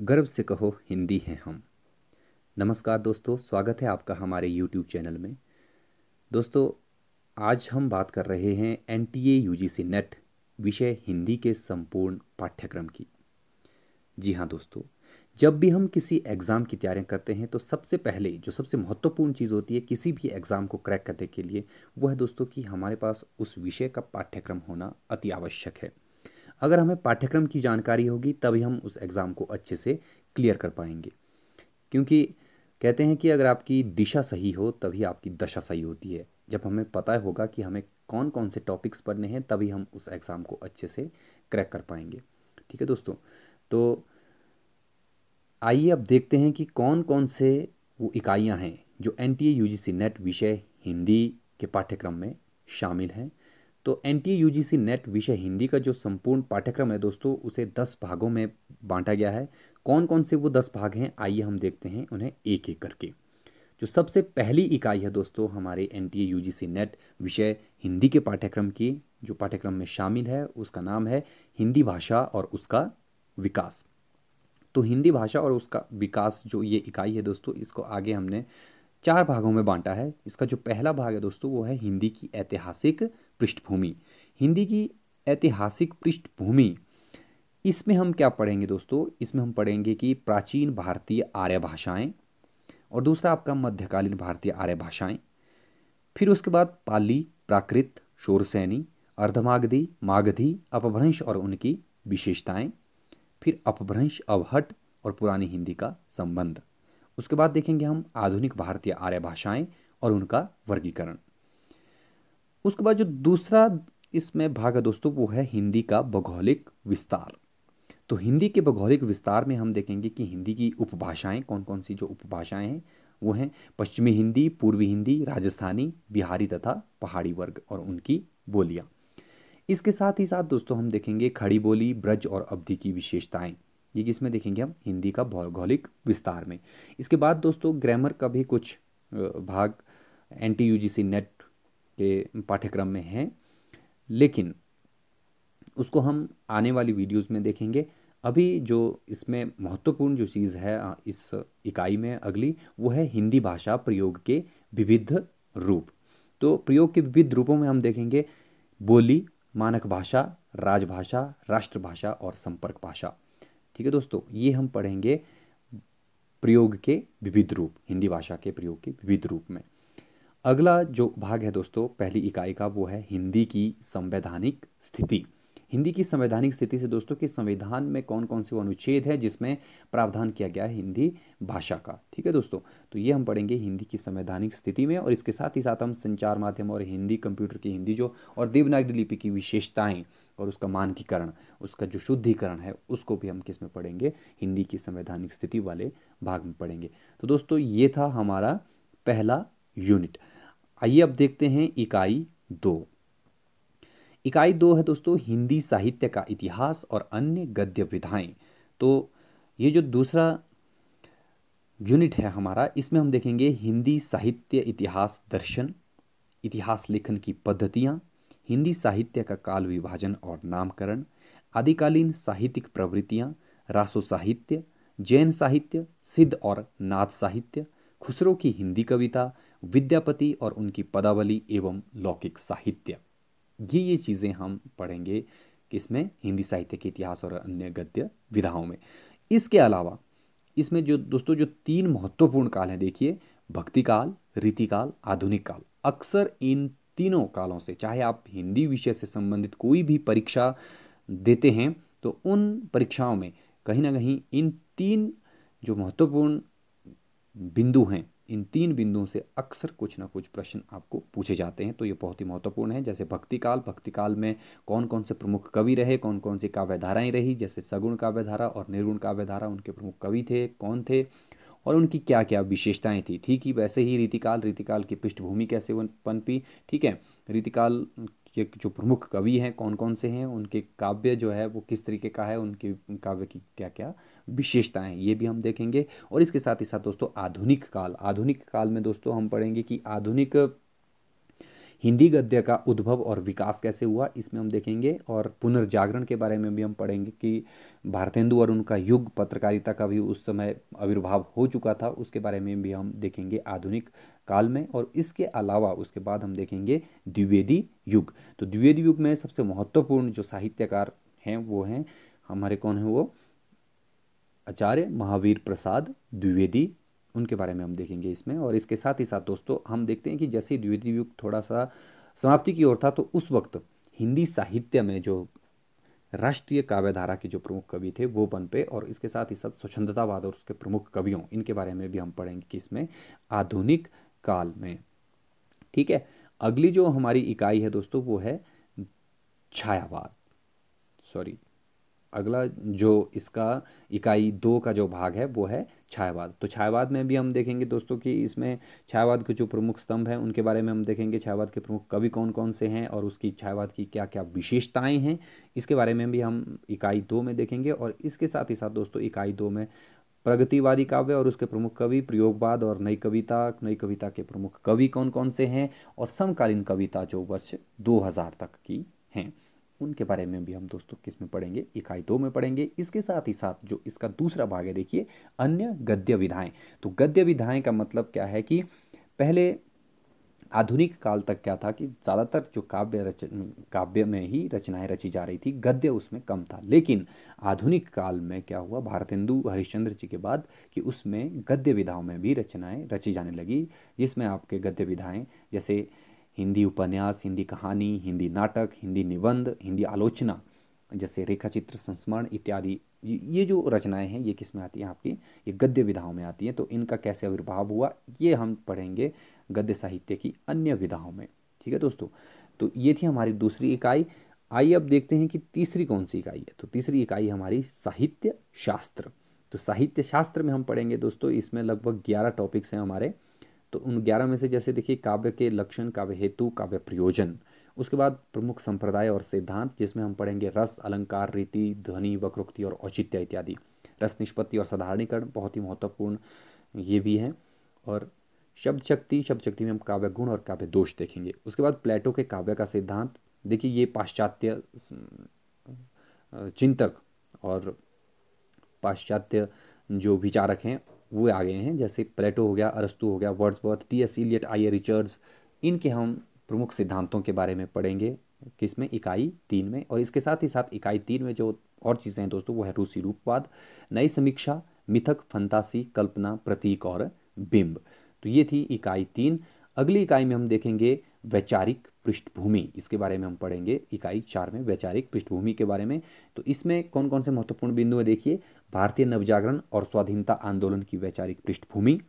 गर्व से कहो हिंदी हैं हम नमस्कार दोस्तों स्वागत है आपका हमारे YouTube चैनल में दोस्तों आज हम बात कर रहे हैं N T A U G C net विषय हिंदी के संपूर्ण पाठ्यक्रम की जी हाँ दोस्तों जब भी हम किसी एग्ज़ाम की तैयारियाँ करते हैं तो सबसे पहले जो सबसे महत्वपूर्ण चीज़ होती है किसी भी एग्ज़ाम को क्रैक करने के लिए वह है दोस्तों कि हमारे पास उस विषय का पाठ्यक्रम होना अति आवश्यक है अगर हमें पाठ्यक्रम की जानकारी होगी तभी हम उस एग्ज़ाम को अच्छे से क्लियर कर पाएंगे क्योंकि कहते हैं कि अगर आपकी दिशा सही हो तभी आपकी दशा सही होती है जब हमें पता होगा कि हमें कौन कौन से टॉपिक्स पढ़ने हैं तभी हम उस एग्ज़ाम को अच्छे से क्रैक कर पाएंगे ठीक है दोस्तों तो आइए अब देखते हैं कि कौन कौन से वो इकाइयाँ हैं जो एन टी नेट विषय हिंदी के पाठ्यक्रम में शामिल हैं तो एन टी नेट विषय हिंदी का जो संपूर्ण पाठ्यक्रम है दोस्तों उसे दस भागों में बांटा गया है कौन कौन से वो दस भाग हैं आइए हम देखते हैं उन्हें एक एक करके जो सबसे पहली इकाई है दोस्तों हमारे एन टी नेट विषय हिंदी के पाठ्यक्रम की जो पाठ्यक्रम में शामिल है उसका नाम है हिंदी भाषा और उसका विकास तो हिंदी भाषा और उसका विकास जो ये इकाई है दोस्तों इसको आगे हमने चार भागों में बांटा है इसका जो पहला भाग है दोस्तों वो है हिंदी की ऐतिहासिक पृष्ठभूमि हिंदी की ऐतिहासिक पृष्ठभूमि इसमें हम क्या पढ़ेंगे दोस्तों इसमें हम पढ़ेंगे कि प्राचीन भारतीय आर्य भाषाएं और दूसरा आपका मध्यकालीन भारतीय आर्य भाषाएं फिर उसके बाद पाली प्राकृत शोरसैनी अर्धमागधी मागधी अपभ्रंश और उनकी विशेषताएं फिर अपभ्रंश अवहट और पुरानी हिंदी का संबंध उसके बाद देखेंगे हम आधुनिक भारतीय आर्य भाषाएं और उनका वर्गीकरण उसके बाद जो दूसरा इसमें भाग है दोस्तों वो है हिंदी का भौगोलिक विस्तार तो हिंदी के भौगोलिक विस्तार में हम देखेंगे कि हिंदी की उपभाषाएं कौन कौन सी जो उपभाषाएं हैं वो हैं पश्चिमी हिंदी पूर्वी हिंदी राजस्थानी बिहारी तथा पहाड़ी वर्ग और उनकी बोलियाँ इसके साथ ही साथ दोस्तों हम देखेंगे खड़ी बोली ब्रज और अवधि की विशेषताएँ ये किसमें देखेंगे हम हिंदी का भौगोलिक विस्तार में इसके बाद दोस्तों ग्रामर का भी कुछ भाग N T U G C net के पाठ्यक्रम में हैं लेकिन उसको हम आने वाली वीडियोस में देखेंगे अभी जो इसमें महत्वपूर्ण जो चीज़ है इस इकाई में अगली वो है हिंदी भाषा प्रयोग के विविध रूप तो प्रयोग के विविध रूपों में हम देखेंगे बोली मानक भाषा राजभाषा राष्ट्रभाषा और संपर्क भाषा ठीक है दोस्तों ये हम पढ़ेंगे प्रयोग के विविध रूप हिंदी भाषा के प्रयोग के विविध रूप में अगला जो भाग है दोस्तों पहली इकाई का वो है हिंदी की संवैधानिक स्थिति हिंदी की संवैधानिक स्थिति से दोस्तों कि संविधान में कौन कौन से अनुच्छेद है जिसमें प्रावधान किया गया है हिंदी भाषा का ठीक है दोस्तों तो ये हम पढ़ेंगे हिंदी की संवैधानिक स्थिति में और इसके साथ ही साथ हम संचार माध्यम और हिंदी कंप्यूटर की हिंदी जो और देवनागरी लिपि की विशेषताएँ और उसका मानकीकरण उसका जो शुद्धिकरण है उसको भी हम किस में पढ़ेंगे हिंदी की संवैधानिक स्थिति वाले भाग में पढ़ेंगे तो दोस्तों ये था हमारा पहला यूनिट आइए अब देखते हैं इकाई दो इकाई दो है दोस्तों हिंदी साहित्य का इतिहास और अन्य गद्य विधाएं तो ये जो दूसरा यूनिट है हमारा इसमें हम देखेंगे हिंदी साहित्य इतिहास दर्शन इतिहास लेखन की पद्धतियाँ हिंदी साहित्य का काल विभाजन और नामकरण आदिकालीन साहित्यिक प्रवृत्तियाँ रासो साहित्य जैन साहित्य सिद्ध और नाथ साहित्य खुसरो की हिंदी कविता विद्यापति और उनकी पदावली एवं लौकिक साहित्य ये ये चीज़ें हम पढ़ेंगे इसमें हिंदी साहित्य के इतिहास और अन्य गद्य विधाओं में इसके अलावा इसमें जो दोस्तों जो तीन महत्वपूर्ण काल हैं देखिए भक्ति काल रीति काल आधुनिक काल अक्सर इन तीनों कालों से चाहे आप हिंदी विषय से संबंधित कोई भी परीक्षा देते हैं तो उन परीक्षाओं में कहीं ना कहीं इन तीन जो महत्वपूर्ण बिंदु हैं इन तीन बिंदुओं से अक्सर कुछ ना कुछ प्रश्न आपको पूछे जाते हैं तो ये बहुत ही महत्वपूर्ण है जैसे भक्ति काल भक्ति काल में कौन कौन से प्रमुख कवि रहे कौन कौन सी काव्यधाराएं रही जैसे सगुण काव्यधारा और निर्गुण काव्यधारा उनके प्रमुख कवि थे कौन थे और उनकी क्या क्या विशेषताएं थी ठीक ही वैसे ही रीतिकाल रीतिकाल की पृष्ठभूमि कैसे पनपी ठीक है रीतिकाल के जो प्रमुख कवि हैं कौन कौन से हैं उनके काव्य जो है वो किस तरीके का है उनके काव्य की क्या क्या विशेषताएं हैं ये भी हम देखेंगे और इसके साथ ही साथ दोस्तों आधुनिक काल आधुनिक काल में दोस्तों हम पढ़ेंगे कि आधुनिक हिंदी गद्य का उद्भव और विकास कैसे हुआ इसमें हम देखेंगे और पुनर्जागरण के बारे में भी हम पढ़ेंगे कि भारतेंदु और उनका युग पत्रकारिता का भी उस समय आविर्भाव हो चुका था उसके बारे में भी हम देखेंगे आधुनिक काल में और इसके अलावा उसके बाद हम देखेंगे द्विवेदी युग तो द्विवेदी युग में सबसे महत्वपूर्ण जो साहित्यकार हैं वो हैं हमारे कौन हैं वो आचार्य महावीर प्रसाद द्विवेदी उनके बारे में हम देखेंगे इसमें और इसके साथ ही साथ दोस्तों हम देखते हैं कि जैसे ही द्विवेदी युग थोड़ा सा समाप्ति की ओर था तो उस वक्त हिंदी साहित्य में जो राष्ट्रीय काव्यधारा के जो प्रमुख कवि थे वो बन पे और इसके साथ ही साथ स्वच्छंदतावाद और उसके प्रमुख कवियों इनके बारे में भी हम पढ़ेंगे कि इसमें आधुनिक काल में ठीक है अगली जो हमारी इकाई है दोस्तों वो है छायावाद सॉरी अगला जो इसका इकाई दो का जो भाग है वो है छायावाद तो छायावाद में भी हम देखेंगे दोस्तों कि इसमें छायावाद के जो प्रमुख स्तंभ हैं उनके बारे में हम देखेंगे छायावाद के प्रमुख कवि कौन कौन से हैं और उसकी छायावाद की क्या क्या विशेषताएं हैं इसके बारे में भी हम इकाई दो में देखेंगे और इसके साथ ही साथ दोस्तों इकाई दो में प्रगतिवादी काव्य और उसके प्रमुख कवि प्रयोगवाद और नई कविता नई कविता के प्रमुख कवि कौन कौन से हैं और समकालीन कविता जो वर्ष 2000 तक की हैं उनके बारे में भी हम दोस्तों किस में पढ़ेंगे इकाई दो में पढ़ेंगे इसके साथ ही साथ जो इसका दूसरा भाग है देखिए अन्य गद्य विधाएं तो गद्य विधाएं का मतलब क्या है कि पहले आधुनिक काल तक क्या था कि ज़्यादातर जो काव्य रच काव्य में ही रचनाएं रची जा रही थी गद्य उसमें कम था लेकिन आधुनिक काल में क्या हुआ हिंदु हरिश्चंद्र जी के बाद कि उसमें गद्य विधाओं में भी रचनाएं रची जाने लगी जिसमें आपके गद्य विधाएं जैसे हिंदी उपन्यास हिंदी कहानी हिंदी नाटक हिंदी निबंध हिंदी आलोचना जैसे रेखाचित्र संस्मरण इत्यादि ये जो रचनाएं हैं ये किस में आती हैं आपकी ये गद्य विधाओं में आती हैं तो इनका कैसे आविर्भाव हुआ ये हम पढ़ेंगे गद्य साहित्य की अन्य विधाओं में ठीक है दोस्तों तो ये थी हमारी दूसरी इकाई आइए अब देखते हैं कि तीसरी कौन सी इकाई है तो तीसरी इकाई हमारी साहित्य शास्त्र तो साहित्य शास्त्र में हम पढ़ेंगे दोस्तों इसमें लगभग ग्यारह टॉपिक्स हैं हमारे तो उन ग्यारह में से जैसे देखिए काव्य के लक्षण काव्य हेतु काव्य प्रयोजन उसके बाद प्रमुख संप्रदाय और सिद्धांत जिसमें हम पढ़ेंगे रस अलंकार रीति ध्वनि वक्रोक्ति और औचित्य इत्यादि रस निष्पत्ति और साधारणीकरण बहुत ही महत्वपूर्ण ये भी हैं और शब्द शक्ति शब्द शक्ति में हम काव्य गुण और काव्य दोष देखेंगे उसके बाद प्लेटो के काव्य का सिद्धांत देखिए ये पाश्चात्य चिंतक और पाश्चात्य जो विचारक हैं वो आ गए हैं जैसे प्लेटो हो गया अरस्तु हो गया Wordsworth T S Eliot I A Richards इनके हम प्रमुख सिद्धांतों के बारे में पढ़ेंगे किसमें इकाई तीन में और इसके साथ ही साथ इकाई तीन में जो और चीज़ें हैं दोस्तों वो है रूसी रूपवाद नई समीक्षा मिथक फंतासी कल्पना प्रतीक और बिंब तो ये थी इकाई तीन अगली इकाई में हम देखेंगे वैचारिक पृष्ठभूमि इसके बारे में हम पढ़ेंगे इकाई चार में वैचारिक पृष्ठभूमि के बारे में तो इसमें कौन कौन से महत्वपूर्ण बिंदु हैं देखिए भारतीय नवजागरण और स्वाधीनता आंदोलन की वैचारिक पृष्ठभूमि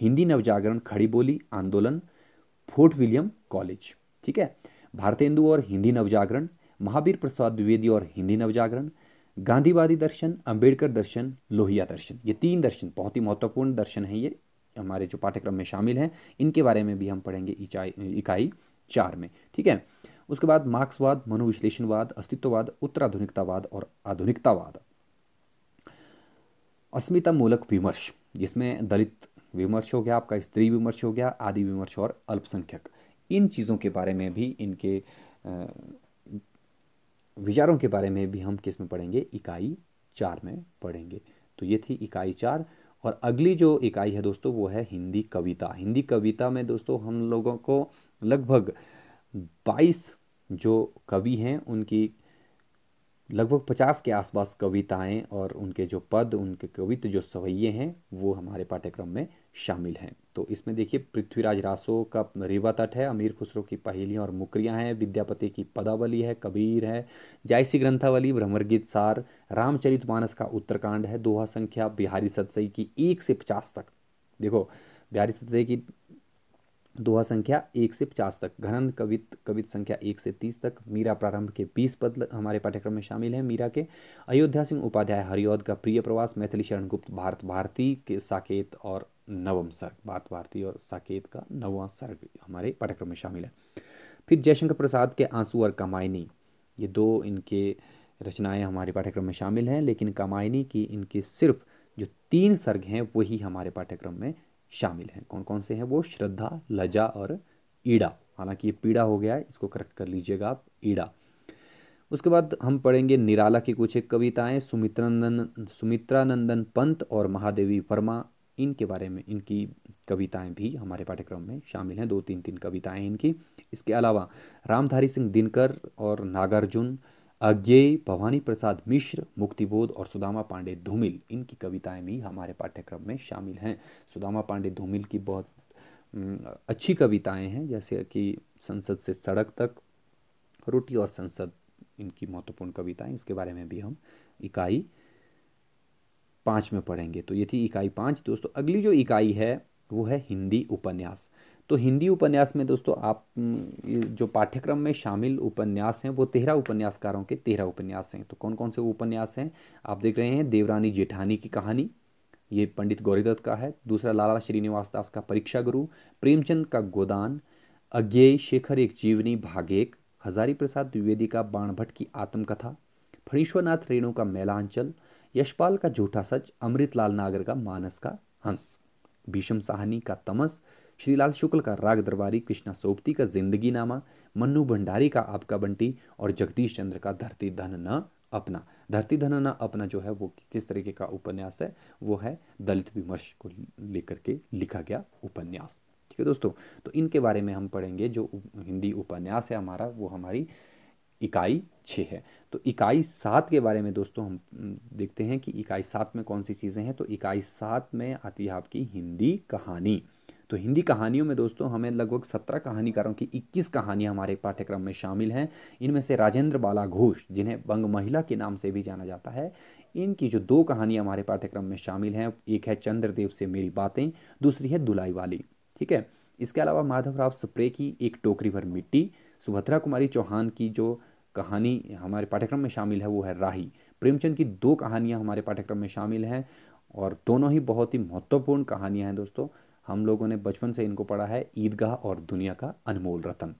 हिंदी नवजागरण खड़ी बोली आंदोलन फोर्ट विलियम कॉलेज ठीक है भारतेंदु और हिंदी नवजागरण महावीर प्रसाद द्विवेदी और हिंदी नवजागरण गांधीवादी दर्शन अंबेडकर दर्शन लोहिया दर्शन ये तीन दर्शन बहुत ही महत्वपूर्ण दर्शन है ये हमारे जो पाठ्यक्रम में शामिल हैं इनके बारे में भी हम पढ़ेंगे इकाई चार में ठीक है उसके बाद मार्क्सवाद मनोविश्लेषणवाद अस्तित्ववाद उत्तराधुनिकतावाद और आधुनिकतावाद अस्मिता मूलक विमर्श जिसमें दलित विमर्श हो गया आपका स्त्री विमर्श हो गया आदि विमर्श और अल्पसंख्यक इन चीज़ों के बारे में भी इनके विचारों के बारे में भी हम किस में पढ़ेंगे इकाई चार में पढ़ेंगे तो ये थी इकाई चार और अगली जो इकाई है दोस्तों वो है हिंदी कविता हिंदी कविता में दोस्तों हम लोगों को लगभग 22 जो कवि हैं उनकी लगभग 50 के आसपास कविताएं और उनके जो पद उनके कवित्व जो सवैये हैं वो हमारे पाठ्यक्रम में शामिल हैं तो इसमें देखिए पृथ्वीराज रासो का रेवा तट है अमीर खुसरो की पहेलियाँ और मुकरियाँ हैं विद्यापति की पदावली है कबीर है जायसी ग्रंथावली भ्रमरगीत सार रामचरित मानस का उत्तरकांड है दोहा संख्या बिहारी सतसई की एक से पचास तक देखो बिहारी सतसई की दोहा संख्या एक से पचास तक घनंद कवित कवित संख्या एक से तीस तक मीरा प्रारंभ के बीस पद हमारे पाठ्यक्रम में शामिल हैं मीरा के अयोध्या सिंह उपाध्याय हरिओद का प्रिय प्रवास मैथिली शरण गुप्त भारत भारती के साकेत और नवम सर्ग भारत भारती और साकेत का नवा सर्ग हमारे पाठ्यक्रम में शामिल है फिर जयशंकर प्रसाद के आंसू और कमायनी ये दो इनके रचनाएं हमारे पाठ्यक्रम में शामिल हैं लेकिन कमायनी की इनके सिर्फ जो तीन सर्ग हैं वही हमारे पाठ्यक्रम में शामिल हैं कौन कौन से हैं वो श्रद्धा लजा और ईड़ा हालांकि ये पीड़ा हो गया है इसको करेक्ट कर लीजिएगा आप ईड़ा उसके बाद हम पढ़ेंगे निराला की कुछ एक कविताएं सुमित्रंदन सुमित्रानंदन पंत और महादेवी वर्मा इनके बारे में इनकी कविताएं भी हमारे पाठ्यक्रम में शामिल हैं दो तीन तीन कविताएं इनकी इसके अलावा रामधारी सिंह दिनकर और नागार्जुन अज्ञेय भवानी प्रसाद मिश्र मुक्तिबोध और सुदामा पांडे धूमिल इनकी कविताएं भी हमारे पाठ्यक्रम में शामिल हैं सुदामा पांडे धूमिल की बहुत अच्छी कविताएं हैं जैसे कि संसद से सड़क तक रोटी और संसद इनकी महत्वपूर्ण कविताएं इसके बारे में भी हम इकाई पाँच में पढ़ेंगे तो ये थी इकाई पाँच दोस्तों अगली जो इकाई है वो है हिंदी उपन्यास तो हिंदी उपन्यास में दोस्तों आप जो पाठ्यक्रम में शामिल उपन्यास हैं वो तेरह उपन्यासकारों के तेरह उपन्यास हैं तो कौन कौन से उपन्यास हैं आप देख रहे हैं देवरानी जेठानी की कहानी ये पंडित गौरीदत्त का है दूसरा लाला श्रीनिवास दास का परीक्षा गुरु प्रेमचंद का गोदान अज्ञेय शेखर एक जीवनी भागेक हजारी प्रसाद द्विवेदी का बाणभट्ट की आत्मकथा फणीश्वरनाथ रेणु का मेलांचल यशपाल का झूठा सच अमृतलाल नागर का मानस का हंस भीषम साहनी का तमस श्रीलाल शुक्ल का राग दरबारी कृष्णा सोपती का जिंदगी नामा मन्नू भंडारी का आपका बंटी और जगदीश चंद्र का धरती धन न अपना धरती धन न अपना जो है वो किस तरीके का उपन्यास है वो है दलित विमर्श को लेकर के लिखा गया उपन्यास ठीक है दोस्तों तो इनके बारे में हम पढ़ेंगे जो हिंदी उपन्यास है हमारा वो हमारी इकाई छः है तो इकाई सात के बारे में दोस्तों हम देखते हैं कि इकाई सात में कौन सी चीज़ें हैं तो इकाई सात में आती है आपकी हिंदी कहानी तो हिंदी कहानियों में दोस्तों हमें लगभग सत्रह कहानीकारों की इक्कीस कहानियाँ हमारे पाठ्यक्रम में शामिल हैं इनमें से राजेंद्र बाला घोष जिन्हें बंग महिला के नाम से भी जाना जाता है इनकी जो दो कहानियाँ हमारे पाठ्यक्रम में शामिल हैं एक है चंद्रदेव से मेरी बातें दूसरी है दुलाई वाली ठीक है इसके अलावा माधवराव स्प्रे की एक टोकरी भर मिट्टी सुभद्रा कुमारी चौहान की जो कहानी हमारे पाठ्यक्रम में शामिल है वो है राही प्रेमचंद की दो कहानियाँ हमारे पाठ्यक्रम में शामिल हैं और दोनों ही बहुत ही महत्वपूर्ण कहानियाँ हैं दोस्तों हम लोगों ने बचपन से इनको पढ़ा है ईदगाह और दुनिया का अनमोल रतन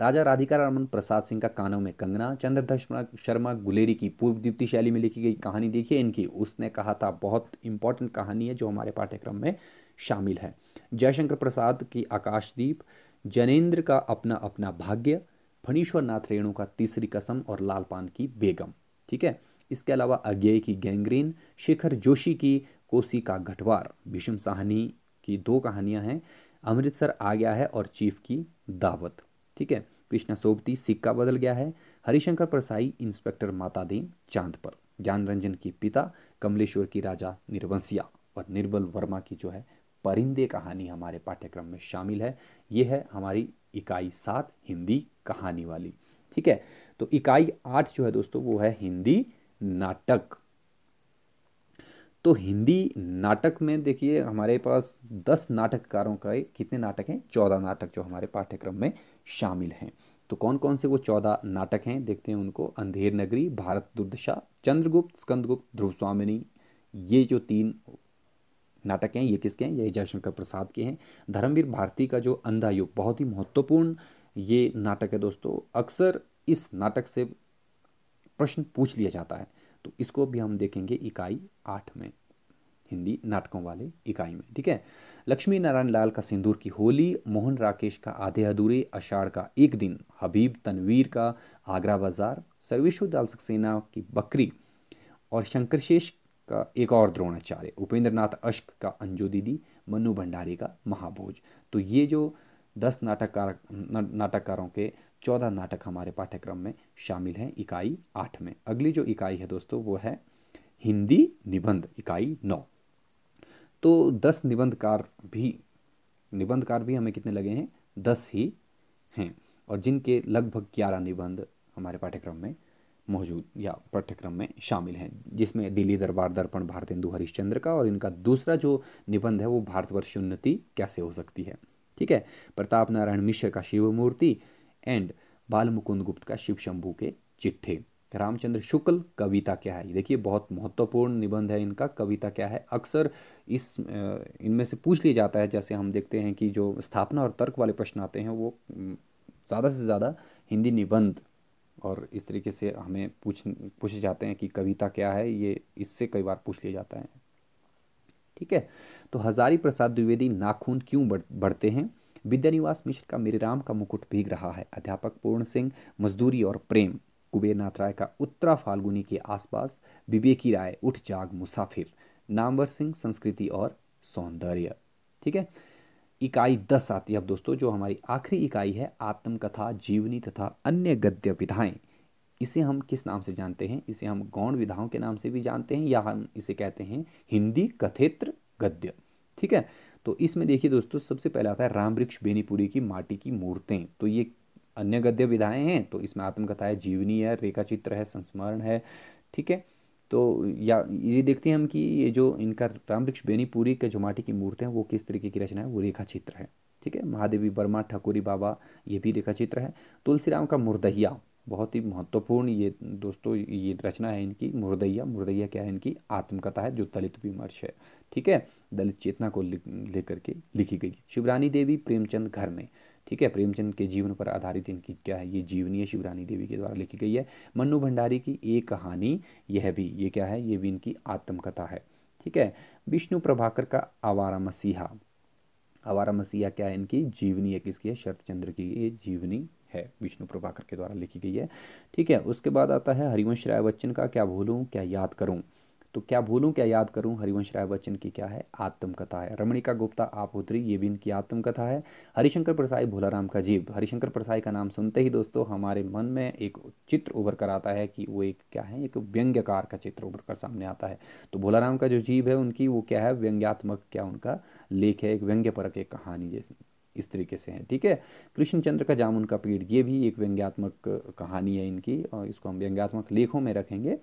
राजा राधिका रमन प्रसाद सिंह का कानों में कंगना चंद्रधर शर्मा गुलेरी की पूर्व द्वितीय शैली में लिखी गई कहानी देखिए इनकी उसने कहा था बहुत इंपॉर्टेंट कहानी है जो हमारे पाठ्यक्रम में शामिल है जयशंकर प्रसाद की आकाशदीप जनेन्द्र का अपना अपना भाग्य फणीश्वर नाथ रेणु का तीसरी कसम और लालपान की बेगम ठीक है इसके अलावा अज्ञेय की गैंग्रीन शेखर जोशी की कोसी का घटवार भीषम साहनी की दो कहानियां हैं अमृतसर आ गया है और चीफ की दावत ठीक है कृष्णा सोबती सिक्का बदल गया है हरिशंकर परसाई इंस्पेक्टर माता दीन चांद पर ज्ञान रंजन की पिता कमलेश्वर की राजा निर्वंसिया और निर्बल वर्मा की जो है परिंदे कहानी हमारे पाठ्यक्रम में शामिल है ये है हमारी इकाई सात हिंदी कहानी वाली ठीक है तो इकाई आठ जो है दोस्तों वो है हिंदी नाटक तो हिंदी नाटक में देखिए हमारे पास दस नाटककारों का कितने नाटक हैं चौदह नाटक जो हमारे पाठ्यक्रम में शामिल हैं तो कौन कौन से वो चौदह नाटक हैं देखते हैं उनको अंधेर नगरी भारत दुर्दशा चंद्रगुप्त स्कंदगुप्त ध्रुव स्वामिनी ये जो तीन नाटक हैं ये किसके हैं ये जयशंकर प्रसाद के हैं धर्मवीर भारती का जो अंधा युग बहुत ही महत्वपूर्ण ये नाटक है दोस्तों अक्सर इस नाटक से प्रश्न पूछ लिया जाता है तो इसको भी हम देखेंगे इकाई आठ में हिंदी नाटकों वाले इकाई में ठीक है लक्ष्मी नारायण लाल का सिंदूर की होली मोहन राकेश का आधे अधूरे अषाढ़ का एक दिन हबीब तनवीर का आगरा बाजार सर्वेश्वर दाल सक्सेना की बकरी और शंकरशेष का एक और द्रोणाचार्य उपेंद्र नाथ अश्क का अंजू दीदी मनु भंडारी का महाभोज तो ये जो दस नाटककार नाटककारों के चौदह नाटक हमारे पाठ्यक्रम में शामिल हैं इकाई आठ में अगली जो इकाई है दोस्तों वो है हिंदी निबंध इकाई नौ तो दस निबंधकार भी निबंधकार भी हमें कितने लगे हैं दस ही हैं और जिनके लगभग ग्यारह निबंध हमारे पाठ्यक्रम में मौजूद या पाठ्यक्रम में शामिल हैं जिसमें दिल्ली दरबार दर्पण भारतेंदु हरिश्चंद्र का और इनका दूसरा जो निबंध है वो भारतवर्ष उन्नति कैसे हो सकती है ठीक है प्रताप नारायण मिश्र का शिवमूर्ति एंड बाल मुकुंद गुप्त का शिव शंभू के चिट्ठे रामचंद्र शुक्ल कविता क्या है देखिए बहुत महत्वपूर्ण निबंध है इनका कविता क्या है अक्सर इस इनमें से पूछ लिया जाता है जैसे हम देखते हैं कि जो स्थापना और तर्क वाले प्रश्न आते हैं वो ज़्यादा से ज़्यादा हिंदी निबंध और इस तरीके से हमें पूछ पूछे जाते हैं कि कविता क्या है ये इससे कई बार पूछ लिया जाता है ठीक है तो हजारी प्रसाद द्विवेदी नाखून क्यों बढ़, बढ़ते हैं विद्यानिवास मिश्र का मेरे राम का मुकुट भीग रहा है अध्यापक पूर्ण सिंह मजदूरी और प्रेम कुबेरनाथ राय का उत्तरा फाल्गुनी के आसपास विवेकी राय उठ जाग मुसाफिर नामवर सिंह संस्कृति और सौंदर्य ठीक है इकाई दस आती है अब दोस्तों जो हमारी आखिरी इकाई है आत्मकथा जीवनी तथा अन्य गद्य विधाएं इसे हम किस नाम से जानते हैं इसे हम गौण विधाओं के नाम से भी जानते हैं या हम इसे कहते हैं हिंदी कथेत्र गद्य ठीक है तो इसमें देखिए दोस्तों सबसे पहला आता है राम वृक्ष बेनीपुरी की माटी की मूर्तें तो ये अन्य गद्य विधाएँ हैं तो इसमें आत्मकथा है जीवनी है रेखा चित्र है संस्मरण है ठीक है तो या ये देखते हैं हम कि ये जो इनका रामवृक्ष बेनीपुरी के जो माटी की मूर्तें है वो किस तरीके की रचना है वो रेखा चित्र है ठीक है महादेवी वर्मा ठाकुरी बाबा ये भी रेखा चित्र है तुलसीराम का मुर्दहिया बहुत ही महत्वपूर्ण ये दोस्तों ये रचना है इनकी मुर्दैया मुर्दैया क्या है इनकी आत्मकथा है जो दलित विमर्श है ठीक है दलित चेतना को लेकर के लिखी गई शिवरानी देवी प्रेमचंद घर में ठीक है प्रेमचंद के जीवन पर आधारित इनकी क्या है ये जीवनी है शिवरानी देवी के द्वारा लिखी गई है मन्नू भंडारी की एक कहानी यह भी ये क्या है ये भी इनकी आत्मकथा है ठीक है विष्णु प्रभाकर का आवारा मसीहा आवारा मसीहा क्या है इनकी जीवनी है किसकी है शरतचंद्र की ये जीवनी है विष्णु प्रभाकर के द्वारा लिखी गई है ठीक है उसके बाद आता है हरिवंश राय बच्चन का क्या भूलूँ क्या याद करूँ तो क्या भूलूँ क्या याद करूँ हरिवंश राय बच्चन की क्या है आत्मकथा है रमणिका गुप्ता आपोत्री ये भी इनकी आत्मकथा है हरिशंकर प्रसाई भोलाराम का जीव हरिशंकर प्रसाई का नाम सुनते ही दोस्तों हमारे मन में एक चित्र उभर कर आता है कि वो एक क्या है एक व्यंग्यकार का चित्र उभर कर सामने आता है तो भोलाराम का जो जीव है उनकी वो क्या है व्यंग्यात्मक क्या उनका लेख है एक व्यंग्यपरक एक कहानी जैसी इस तरीके से हैं ठीक है कृष्णचंद्र का जामुन का पेड़ ये भी एक व्यंग्यात्मक कहानी है इनकी और इसको हम व्यंग्यात्मक लेखों में रखेंगे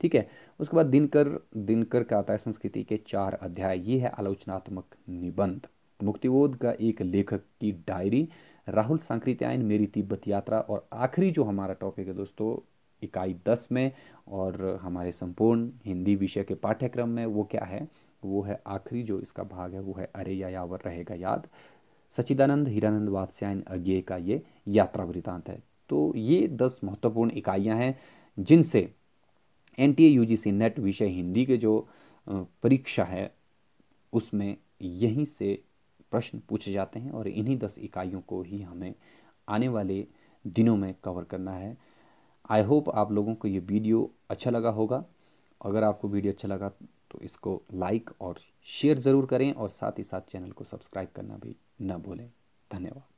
ठीक है उसके बाद दिनकर दिनकर का आता है संस्कृति के चार अध्याय ये है आलोचनात्मक निबंध मुक्तिबोध का एक लेखक की डायरी राहुल सांकृत्यायन मेरी तिब्बत यात्रा और आखिरी जो हमारा टॉपिक है दोस्तों इकाई दस में और हमारे संपूर्ण हिंदी विषय के पाठ्यक्रम में वो क्या है वो है आखिरी जो इसका भाग है वो है अरे या यावर रहेगा याद सचिदानंद हीरानंद वात्स्यायन अज्ञे का ये यात्रा वृतांत है तो ये दस महत्वपूर्ण इकाइयाँ हैं जिनसे N T A U G C net विषय हिंदी के जो परीक्षा है उसमें यहीं से प्रश्न पूछे जाते हैं और इन्हीं दस इकाइयों को ही हमें आने वाले दिनों में कवर करना है आई होप आप लोगों को ये वीडियो अच्छा लगा होगा अगर आपको वीडियो अच्छा लगा तो इसको लाइक और शेयर ज़रूर करें और साथ ही साथ चैनल को सब्सक्राइब करना भी ना भूलें धन्यवाद